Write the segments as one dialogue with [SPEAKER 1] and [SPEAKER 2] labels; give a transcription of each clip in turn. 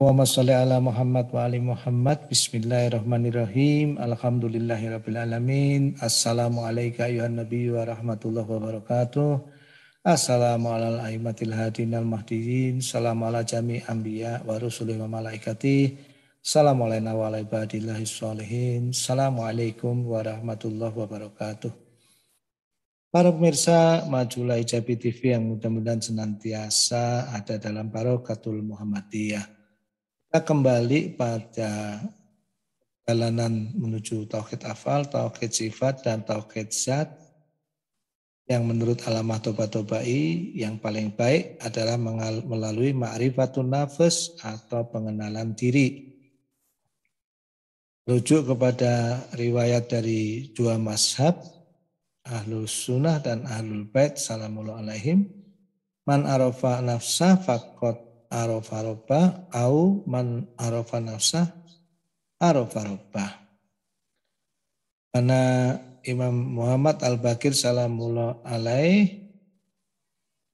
[SPEAKER 1] Allahumma salli ala Muhammad wa ali Muhammad. Bismillahirrahmanirrahim. Alhamdulillahirabbil alamin. Assalamualaikum ayuhan nabi wa rahmatullahi wabarakatuh. Assalamu ala aimatil hadin al mahdiyin. Salam ala jami anbiya wa rusuli wa malaikati. Salam alaina wa ala sholihin. Assalamualaikum warahmatullahi wabarakatuh. Para pemirsa Majulah Ijabi TV yang mudah-mudahan senantiasa ada dalam barokatul Muhammadiyah kita kembali pada jalanan menuju tauhid afal, tauhid sifat, dan tauhid zat yang menurut alamah toba-tobai yang paling baik adalah melalui ma'rifatun nafas atau pengenalan diri. Rujuk kepada riwayat dari dua mashab, Ahlus Sunnah dan Ahlul Bait, Salamullah alaihim, Man arafa nafsah fakot arofa roba au man arofa nafsah arofa roba. Karena Imam Muhammad Al-Bakir salamullah alaih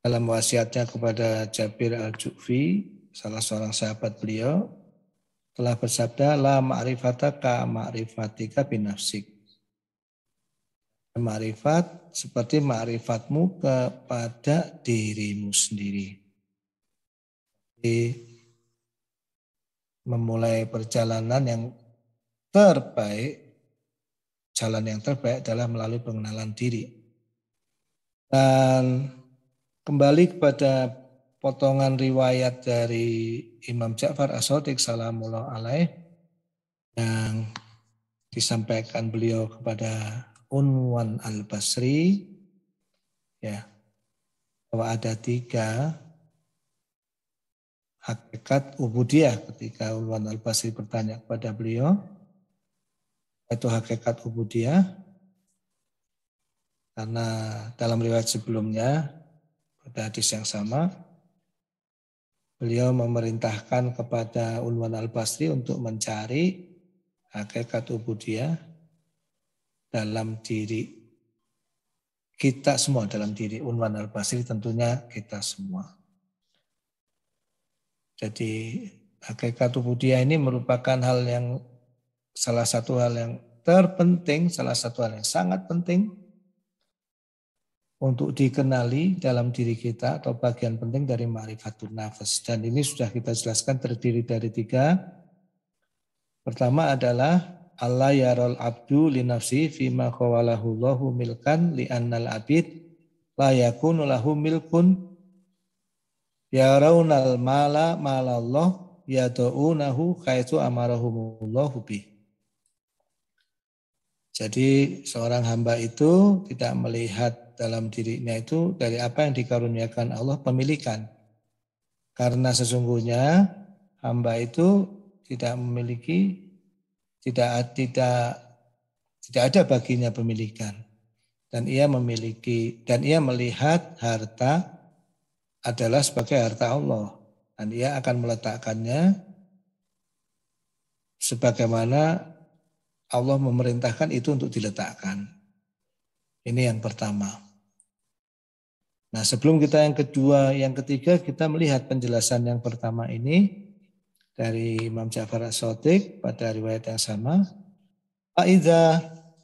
[SPEAKER 1] dalam wasiatnya kepada Jabir Al-Jufi, salah seorang sahabat beliau, telah bersabda, La ma'rifata ka ma'rifatika binafsik. Ma'rifat seperti ma'rifatmu kepada dirimu sendiri memulai perjalanan yang terbaik, jalan yang terbaik adalah melalui pengenalan diri. Dan kembali kepada potongan riwayat dari Imam Ja'far As-Sadiq salamullah alaih yang disampaikan beliau kepada Unwan Al-Basri ya bahwa ada tiga hakikat ubudiyah ketika Ulwan Al-Basri bertanya kepada beliau itu hakikat ubudiyah karena dalam riwayat sebelumnya pada hadis yang sama beliau memerintahkan kepada Ulwan Al-Basri untuk mencari hakikat ubudiyah dalam diri kita semua dalam diri Unwan al-Basri tentunya kita semua. Jadi hakikat ubudiyah ini merupakan hal yang salah satu hal yang terpenting, salah satu hal yang sangat penting untuk dikenali dalam diri kita atau bagian penting dari ma'rifatun nafas. Dan ini sudah kita jelaskan terdiri dari tiga. Pertama adalah Allah yarol abdu li nafsi fima khawalahullahu milkan li annal abid layakunulahu milkun Ya raunal mala malallah tuunahu kaitu amarahumullahu bih. Jadi seorang hamba itu tidak melihat dalam dirinya itu dari apa yang dikaruniakan Allah pemilikan. Karena sesungguhnya hamba itu tidak memiliki tidak tidak tidak ada baginya pemilikan dan ia memiliki dan ia melihat harta adalah sebagai harta Allah dan ia akan meletakkannya sebagaimana Allah memerintahkan itu untuk diletakkan. Ini yang pertama. Nah, sebelum kita yang kedua, yang ketiga kita melihat penjelasan yang pertama ini dari Imam Ja'far as pada riwayat yang sama. Aida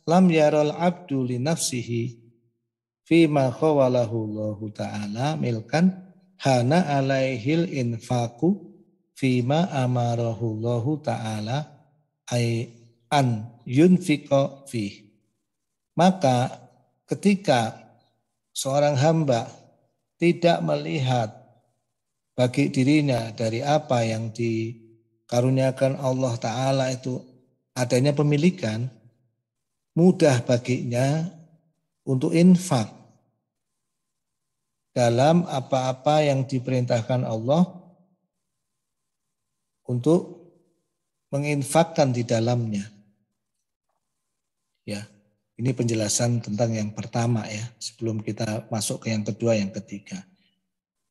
[SPEAKER 1] lam yarol abdu li nafsihi fima khawalahu Allah taala milkan hana alaihil infaku fima amarahullahu ta'ala ay an yunfiko fi. Maka ketika seorang hamba tidak melihat bagi dirinya dari apa yang dikaruniakan Allah Ta'ala itu adanya pemilikan, mudah baginya untuk infak dalam apa-apa yang diperintahkan Allah untuk menginfakkan di dalamnya. Ya, ini penjelasan tentang yang pertama ya, sebelum kita masuk ke yang kedua, yang ketiga.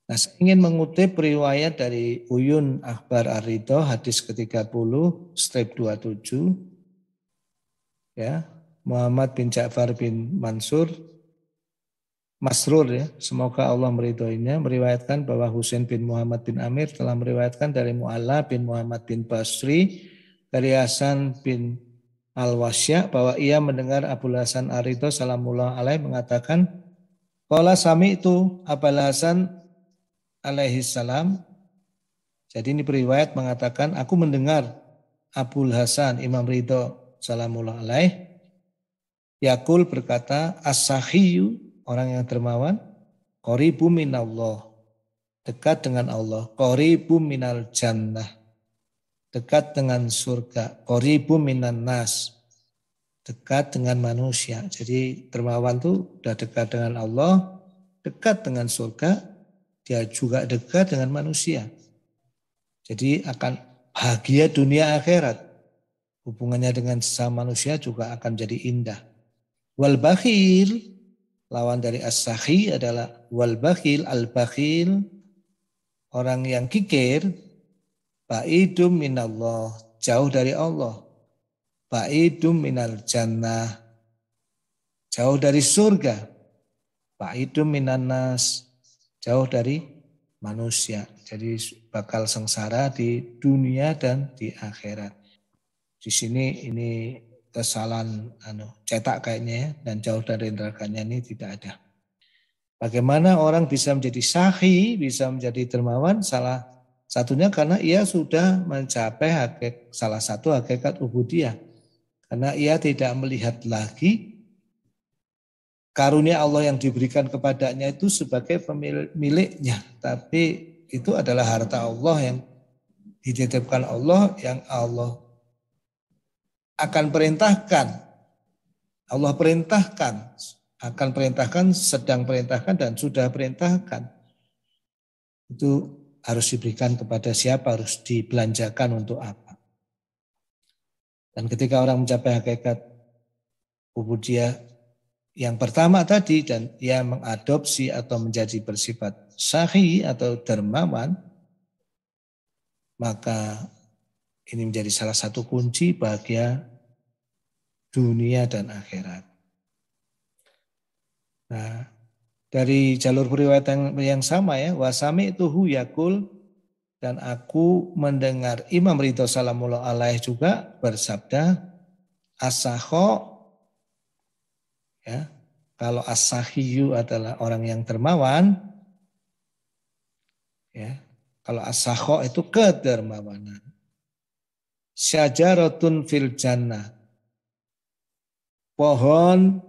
[SPEAKER 1] Nah, saya ingin mengutip riwayat dari Uyun Akbar Arido hadis ke-30 strip 27 ya Muhammad bin Ja'far bin Mansur Masrur ya, semoga Allah meridhoinya, meriwayatkan bahwa Husain bin Muhammad bin Amir telah meriwayatkan dari Mu'alla bin Muhammad bin Basri, dari Hasan bin Al-Wasya, bahwa ia mendengar Abu Hasan Arido salamullah alaih mengatakan, kalau sami itu Abu Hasan alaihi salam, jadi ini periwayat mengatakan, aku mendengar Abu Hasan Imam Ridho salamullah alaih, Yakul berkata, Asahiyu orang yang dermawan qaribum minallah dekat dengan Allah qaribum minal jannah dekat dengan surga qaribum minan nas dekat dengan manusia jadi dermawan itu sudah dekat dengan Allah dekat dengan surga dia juga dekat dengan manusia jadi akan bahagia dunia akhirat hubungannya dengan sesama manusia juga akan jadi indah wal bakhil Lawan dari as sahi adalah wal bakhil al bakhil orang yang kikir ba'idum minallah jauh dari Allah. Ba'idum minal jannah jauh dari surga. Ba'idum minan nas jauh dari manusia. Jadi bakal sengsara di dunia dan di akhirat. Di sini ini kesalahan anu, cetak kayaknya ya, dan jauh dari nerakanya ini tidak ada. Bagaimana orang bisa menjadi sahi, bisa menjadi dermawan? Salah satunya karena ia sudah mencapai hakik, salah satu hakikat ubudiyah. Karena ia tidak melihat lagi karunia Allah yang diberikan kepadanya itu sebagai pemiliknya. Tapi itu adalah harta Allah yang dititipkan Allah yang Allah akan perintahkan. Allah perintahkan, akan perintahkan, sedang perintahkan dan sudah perintahkan. Itu harus diberikan kepada siapa, harus dibelanjakan untuk apa. Dan ketika orang mencapai hakikat dia yang pertama tadi dan ia mengadopsi atau menjadi bersifat sahih atau dermawan, maka ini menjadi salah satu kunci bahagia dunia dan akhirat. Nah, dari jalur periwayat yang, yang sama ya, wasami itu hu yakul dan aku mendengar Imam Ridho Salamullah alaih juga bersabda asaho ya kalau asahiyu adalah orang yang dermawan ya kalau asaho itu kedermawanan syajaratun fil jannah pohon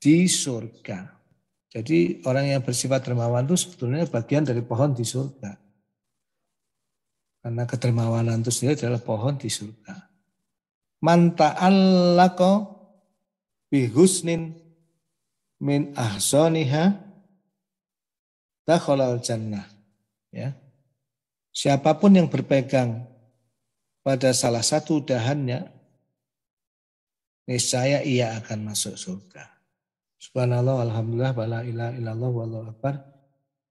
[SPEAKER 1] di surga. Jadi orang yang bersifat dermawan itu sebetulnya bagian dari pohon di surga. Karena kedermawanan itu sendiri adalah pohon di surga. Manta'al lako bihusnin min ahzoniha dakhalal jannah. Ya. Siapapun yang berpegang pada salah satu dahannya, niscaya ia akan masuk surga. Subhanallah, alhamdulillah, wala ilaha illallah, wallahu akbar,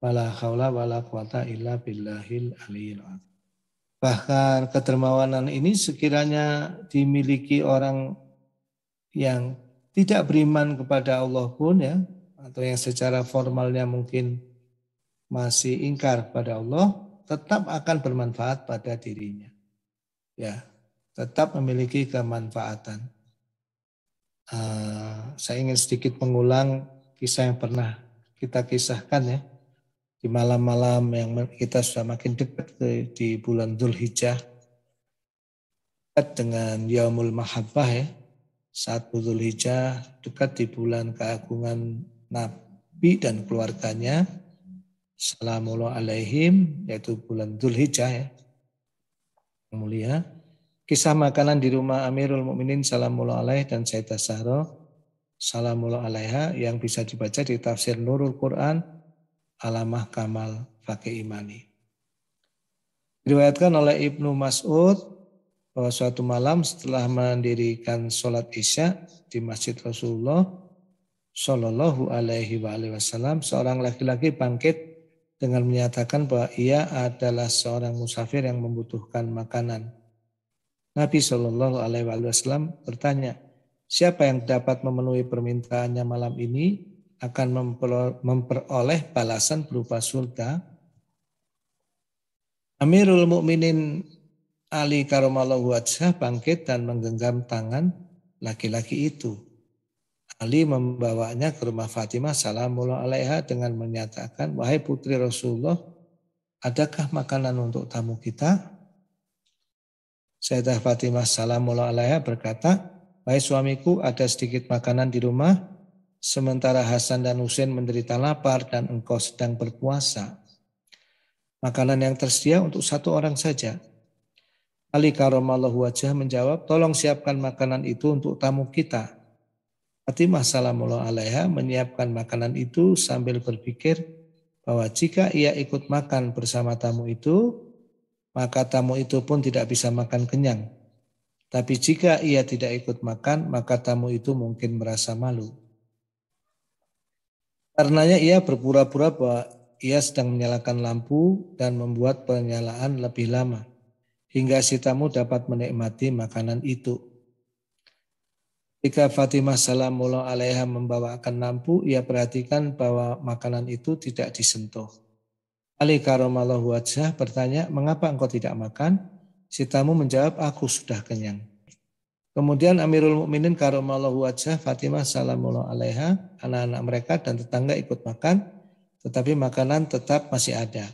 [SPEAKER 1] wala khawla, wala quwata illa billahil aliyil Bahkan ketermawanan ini sekiranya dimiliki orang yang tidak beriman kepada Allah pun ya, atau yang secara formalnya mungkin masih ingkar pada Allah, tetap akan bermanfaat pada dirinya. Ya, tetap memiliki kemanfaatan saya ingin sedikit mengulang kisah yang pernah kita kisahkan ya. Di malam-malam yang kita sudah makin dekat di bulan Dhul Hijjah. Dekat dengan Yaumul Mahabbah ya. Saat Dhul Hijjah dekat di bulan keagungan Nabi dan keluarganya. Salamullah alaihim yaitu bulan Dhul Hijjah ya. Yang mulia kisah makanan di rumah Amirul Mukminin Salamullah Alaih dan Sayyidah Sahroh Salamullah alaiha yang bisa dibaca di tafsir Nurul Quran Alamah Kamal Fakih Imani. Diriwayatkan oleh Ibnu Mas'ud bahwa suatu malam setelah mendirikan sholat isya di Masjid Rasulullah Shallallahu Alaihi Wasallam seorang laki-laki bangkit dengan menyatakan bahwa ia adalah seorang musafir yang membutuhkan makanan. Nabi Shallallahu Alaihi Wasallam bertanya, Siapa yang dapat memenuhi permintaannya malam ini akan memperoleh balasan berupa surga. Amirul Mukminin Ali Karomallahu Wajah bangkit dan menggenggam tangan laki-laki itu. Ali membawanya ke rumah Fatimah salamullah alaiha dengan menyatakan, Wahai putri Rasulullah, adakah makanan untuk tamu kita? Sayyidah Fatimah salamullah alaiha berkata, Wahai suamiku, ada sedikit makanan di rumah, sementara Hasan dan Husain menderita lapar dan engkau sedang berpuasa. Makanan yang tersedia untuk satu orang saja. Ali Karomallahu Wajah menjawab, tolong siapkan makanan itu untuk tamu kita. Fatimah Salamullah Alaiha menyiapkan makanan itu sambil berpikir bahwa jika ia ikut makan bersama tamu itu, maka tamu itu pun tidak bisa makan kenyang tapi jika ia tidak ikut makan, maka tamu itu mungkin merasa malu. Karenanya ia berpura-pura bahwa ia sedang menyalakan lampu dan membuat penyalaan lebih lama, hingga si tamu dapat menikmati makanan itu. Ketika Fatimah Salamullah alaiha membawakan lampu, ia perhatikan bahwa makanan itu tidak disentuh. Ali karomallahu wajah bertanya, mengapa engkau tidak makan? Si tamu menjawab, aku sudah kenyang. Kemudian Amirul Mukminin karomallahu wajah Fatimah salamullah alaiha, anak-anak mereka dan tetangga ikut makan, tetapi makanan tetap masih ada.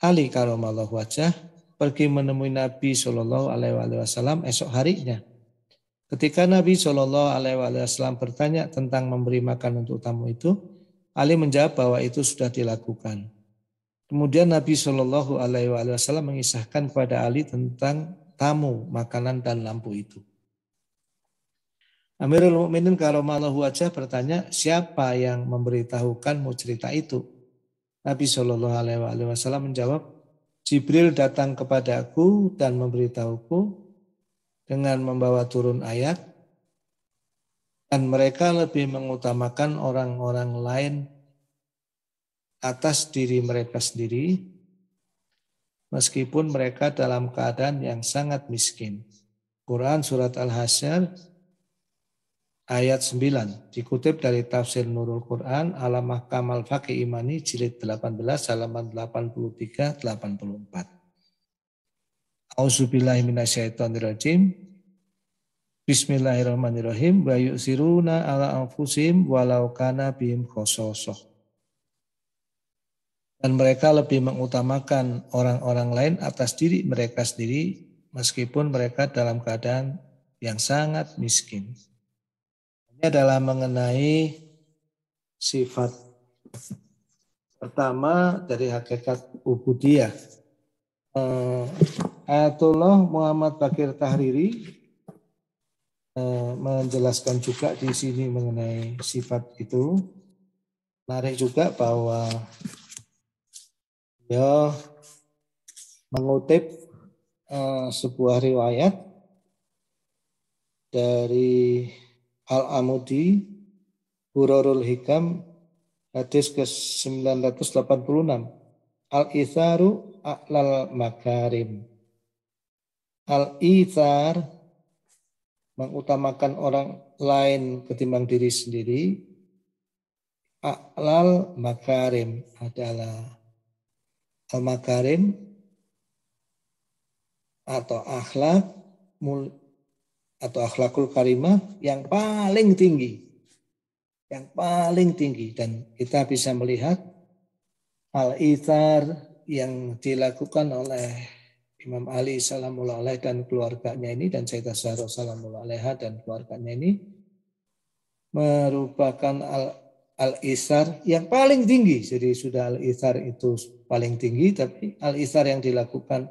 [SPEAKER 1] Ali karomallahu wajah pergi menemui Nabi Shallallahu alaihi wasallam esok harinya. Ketika Nabi Shallallahu alaihi wasallam bertanya tentang memberi makan untuk tamu itu, Ali menjawab bahwa itu sudah dilakukan. Kemudian Nabi Shallallahu Alaihi Wasallam mengisahkan kepada Ali tentang tamu, makanan dan lampu itu. Amirul Mukminin karomallahu wajah bertanya, siapa yang memberitahukanmu cerita itu? Nabi Shallallahu Alaihi Wasallam menjawab, Jibril datang kepadaku dan memberitahuku dengan membawa turun ayat dan mereka lebih mengutamakan orang-orang lain atas diri mereka sendiri, meskipun mereka dalam keadaan yang sangat miskin. Quran Surat Al-Hasyr ayat 9 dikutip dari tafsir Nurul Quran Alamah Kamal Fakih Imani jilid 18 halaman 83 84. Auzubillahiminasyaitonirrajim. Bismillahirrahmanirrahim. Wa yu'siruna ala anfusim walau kana bihim khososoh dan mereka lebih mengutamakan orang-orang lain atas diri mereka sendiri meskipun mereka dalam keadaan yang sangat miskin. Ini adalah mengenai sifat pertama dari hakikat ubudiyah. Uh, Ayatullah Muhammad Bakir Tahriri eh, menjelaskan juga di sini mengenai sifat itu. Menarik juga bahwa Ya mengutip uh, sebuah riwayat dari Al-Amudi Burarul Hikam hadis ke-986 Al-Itharu A'lal Makarim Al-Ithar mengutamakan orang lain ketimbang diri sendiri A'lal Makarim adalah makarim atau akhlak mul atau akhlakul karimah yang paling tinggi. Yang paling tinggi dan kita bisa melihat al-ithar yang dilakukan oleh Imam Ali salamullah dan keluarganya ini dan Sayyidah Zahra salamullah dan keluarganya ini merupakan al al-isar yang paling tinggi. Jadi sudah al-isar itu paling tinggi, tapi al-isar yang dilakukan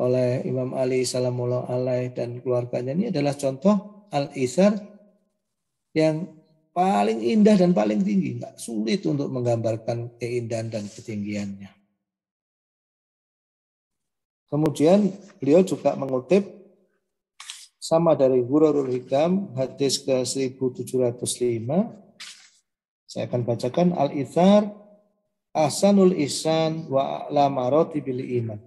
[SPEAKER 1] oleh Imam Ali Salamullah Alaih dan keluarganya ini adalah contoh al-isar yang paling indah dan paling tinggi. Nggak sulit untuk menggambarkan keindahan dan ketinggiannya. Kemudian beliau juga mengutip sama dari Hurarul Hikam hadis ke 1705 saya akan bacakan Al-Ithar asanul Ihsan wa A'la bil Iman.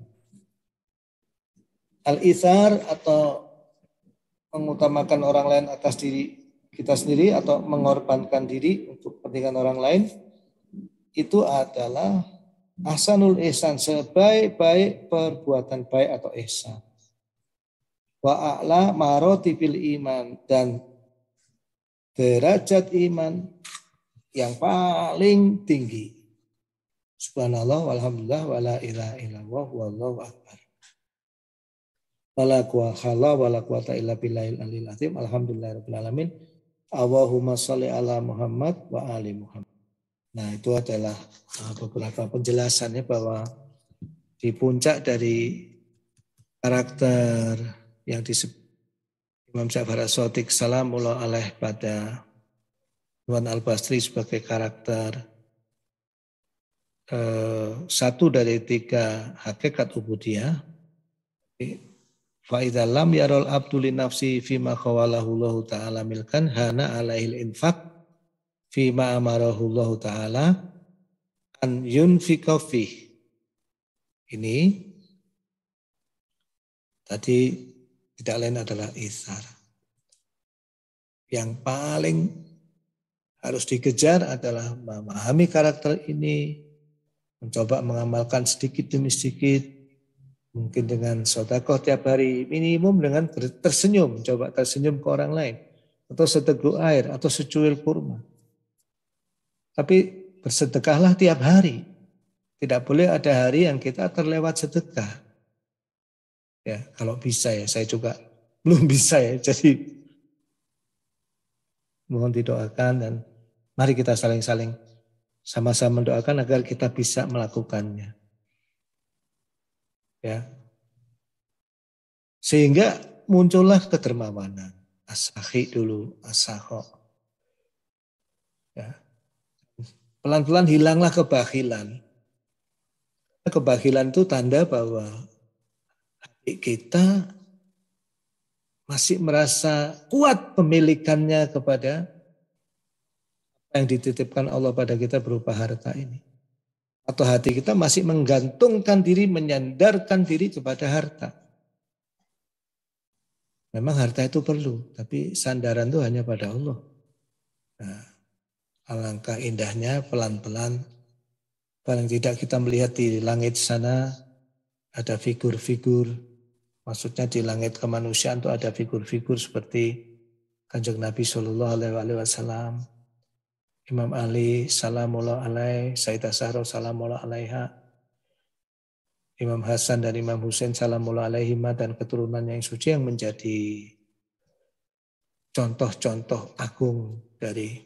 [SPEAKER 1] Al-Ithar atau mengutamakan orang lain atas diri kita sendiri atau mengorbankan diri untuk kepentingan orang lain itu adalah asanul ihsan sebaik-baik perbuatan baik atau ihsan wa a'la bil iman dan derajat iman yang paling tinggi. Subhanallah walhamdulillah wala ilaha illallah wallahu akbar. Wala quwata wala quwata illa billahil aliyil azim. Alhamdulillahirabbil alamin. Allahumma shalli ala Muhammad wa ali Muhammad. Nah, itu adalah uh, beberapa penjelasannya bahwa di puncak dari karakter yang disebut Imam Syafara Sotik salamullah alaih pada Numan Al-Basri sebagai karakter eh, satu dari tiga hakikat ubudiyah. Fa'idha lam yarol abdulin nafsi fima khawalahullahu ta'ala milkan hana alaihil infak fima amarahullahu ta'ala an yunfikafih. Ini tadi tidak lain adalah isar. Yang paling harus dikejar adalah memahami karakter ini, mencoba mengamalkan sedikit demi sedikit, mungkin dengan sodako tiap hari, minimum dengan tersenyum, coba tersenyum ke orang lain, atau seteguk air, atau secuil kurma. Tapi bersedekahlah tiap hari. Tidak boleh ada hari yang kita terlewat sedekah. Ya, kalau bisa ya, saya juga belum bisa ya. Jadi Mohon didoakan dan mari kita saling-saling sama-sama mendoakan agar kita bisa melakukannya. Ya. Sehingga muncullah kedermawanan. Asahi dulu, asaho. Ya. Pelan-pelan hilanglah kebahilan. Kebahilan itu tanda bahwa kita masih merasa kuat pemilikannya kepada yang dititipkan Allah pada kita berupa harta ini. Atau hati kita masih menggantungkan diri, menyandarkan diri kepada harta. Memang harta itu perlu, tapi sandaran itu hanya pada Allah. Nah, alangkah indahnya pelan-pelan, paling tidak kita melihat di langit sana ada figur-figur Maksudnya di langit kemanusiaan itu ada figur-figur seperti Kanjeng Nabi Shallallahu Alaihi Wasallam, Imam Ali Salamullah Alaih, Sayyidah Sahro Salamullah Alaiha, Imam Hasan dan Imam Husain Salamullah Alaihi dan keturunan yang suci yang menjadi contoh-contoh agung dari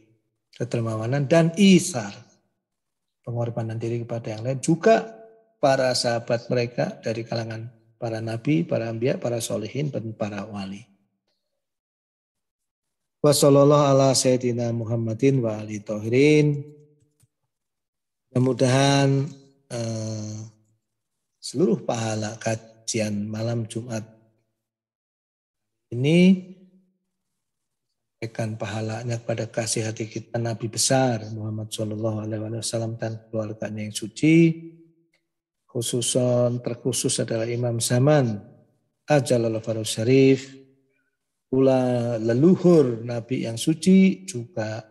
[SPEAKER 1] ketermawanan dan isar pengorbanan diri kepada yang lain juga para sahabat mereka dari kalangan para nabi, para ambiya, para solehin, dan para wali. Wassalamualaikum ala sayyidina Muhammadin wa ali tohirin. Mudah-mudahan eh, seluruh pahala kajian malam Jumat ini akan pahalanya kepada kasih hati kita Nabi besar Muhammad Shallallahu Alaihi Wasallam dan keluarganya yang suci, khususon terkhusus adalah Imam Zaman Ajalul Farouk Syarif pula leluhur nabi yang suci juga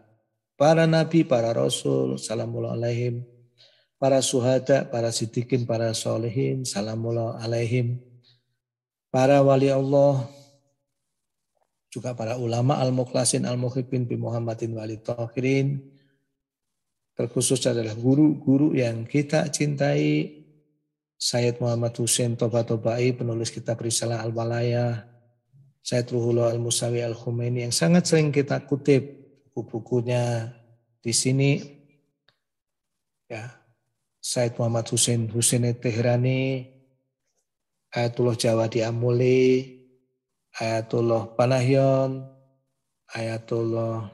[SPEAKER 1] para nabi, para rasul, salamullah alaihim, para suhada, para sidikin, para solehin, salamullah alaihim, para wali Allah, juga para ulama al muklasin al-mukhibin bi Muhammadin wali tahirin, terkhusus adalah guru-guru yang kita cintai, Sayyid Muhammad Husain Toba Tobai, penulis kitab Risalah Al-Walaya, Sayyid Ruhullah Al-Musawi Al-Humaini yang sangat sering kita kutip buku-bukunya di sini. Ya, Sayyid Muhammad Husain Husain Tehrani, Ayatullah Jawa di Amuli, Ayatullah Panahyon, Ayatullah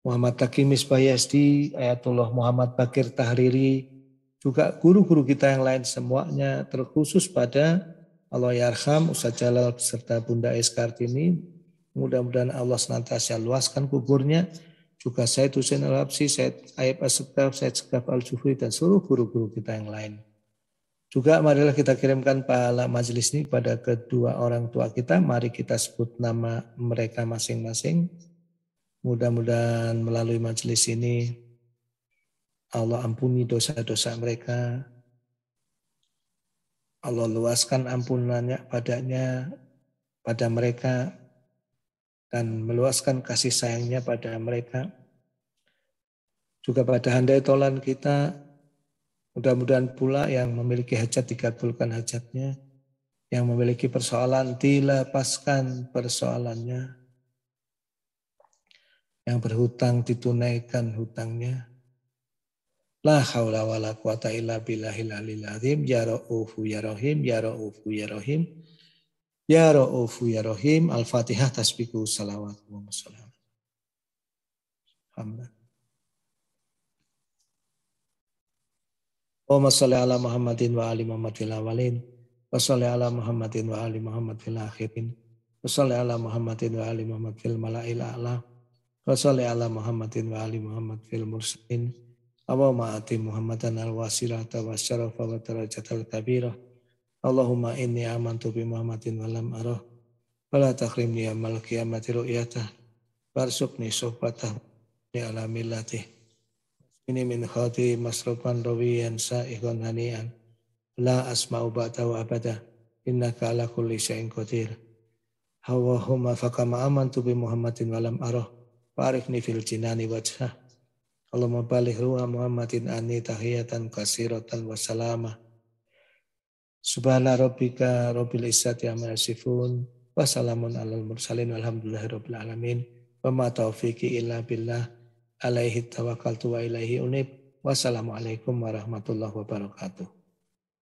[SPEAKER 1] Muhammad Taki Misbayasdi, Ayatullah Muhammad Bakir Tahriri, juga guru-guru kita yang lain semuanya terkhusus pada Allah Yarham, Ustaz Jalal serta Bunda Eskartini. Mudah-mudahan Allah senantiasa luaskan kuburnya. Juga saya Husain Al-Habsi, saya Ayub as saya Al-Jufri, dan seluruh guru-guru kita yang lain. Juga marilah kita kirimkan pahala majelis ini pada kedua orang tua kita. Mari kita sebut nama mereka masing-masing. Mudah-mudahan melalui majelis ini Allah ampuni dosa-dosa mereka. Allah luaskan ampunannya padanya pada mereka dan meluaskan kasih sayangnya pada mereka. Juga pada handai tolan kita, mudah-mudahan pula yang memiliki hajat dikabulkan hajatnya, yang memiliki persoalan dilepaskan persoalannya, yang berhutang ditunaikan hutangnya, La haula wa la quwata illa billahil alil azim. Ya ra'ufu ya rahim. Ya ra'ufu ya rahim. Ya ra'ufu ya rahim. Al-Fatihah tasbiku salawat wa salam. Alhamdulillah. Allahumma salli ala Muhammadin wa ali Muhammad fil awalin. Wa salli ala Muhammadin wa ali Muhammad fil akhirin. Wa salli ala Muhammadin wa ali Muhammadin fil a'la. Wa salli ala Muhammadin wa ali Muhammad fil mursalin. Allah maafin Muhammadan al wasilat wa ashraf al terajat Allahumma inni aman tuhi Muhammadin walam aroh balata krimnya mal kiamatil uyata bar subnii subhatah nyalami latti ini min khadi masropan rawiyan sa ikonhani la asma ubataw apa dah inna kalakulisha ingkotir Hawwahum ma fakam aman tuhi Muhammadin walam aroh parif nih filcina nih wajah Allahumma balik ruha Muhammadin anni tahiyatan kasiratan wassalama. Subhana rabbika rabbil izzati amma yasifun. Wassalamun alal mursalin walhamdulillahi rabbil alamin. Wa ma taufiqi illa billah. Alaihi tawakkaltu wa ilaihi unib. Wassalamualaikum warahmatullahi wabarakatuh.